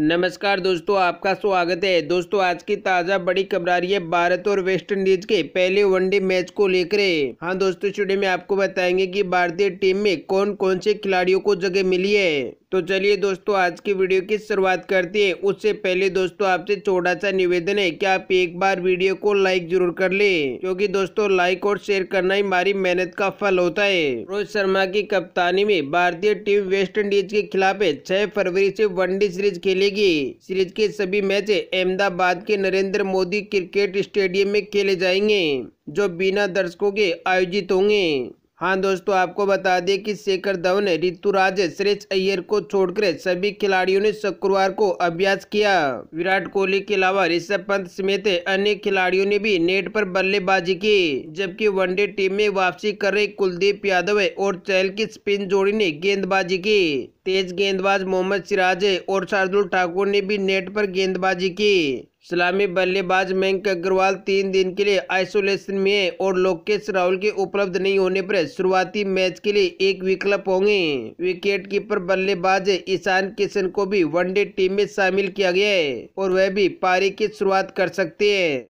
नमस्कार दोस्तों आपका स्वागत है दोस्तों आज की ताज़ा बड़ी खबर आ रही है भारत और वेस्ट इंडीज के पहले वनडे मैच को लेकर हाँ दोस्तों छोटे में आपको बताएंगे कि भारतीय टीम में कौन कौन से खिलाड़ियों को जगह मिली है तो चलिए दोस्तों आज की वीडियो की शुरुआत करते हैं उससे पहले दोस्तों आपसे छोटा सा निवेदन है कि आप एक बार वीडियो को लाइक जरूर कर ले क्योंकि दोस्तों लाइक और शेयर करना ही हमारी मेहनत का फल होता है रोहित शर्मा की कप्तानी में भारतीय टीम वेस्ट इंडीज के खिलाफ छह फरवरी से वनडे सीरीज खेलेगी सीरीज के सभी मैच अहमदाबाद के नरेंद्र मोदी क्रिकेट स्टेडियम में खेले जाएंगे जो बिना दर्शकों के आयोजित होंगे हाँ दोस्तों आपको बता दें कि शेखर धवन ने ऋतुराज श्रेष्ठ अय्यर को छोड़कर सभी खिलाड़ियों ने शुक्रवार को अभ्यास किया विराट कोहली के अलावा ऋषभ पंत समेत अन्य खिलाड़ियों ने भी नेट पर बल्लेबाजी की जबकि वनडे टीम में वापसी कर रहे कुलदीप यादव और चहल की स्पिन जोड़ी ने गेंदबाजी की तेज गेंदबाज मोहम्मद सिराज और शार्दुल ठाकुर ने भी नेट पर गेंदबाजी की सलामी बल्लेबाज मयंक अग्रवाल तीन दिन के लिए आइसोलेशन में है और लोकेश राहुल के उपलब्ध नहीं होने पर शुरुआती मैच के लिए एक विकल्प होंगे विकेट कीपर बल्लेबाज ईशान किशन को भी वनडे टीम में शामिल किया गया है और वह भी पारी की शुरुआत कर सकते हैं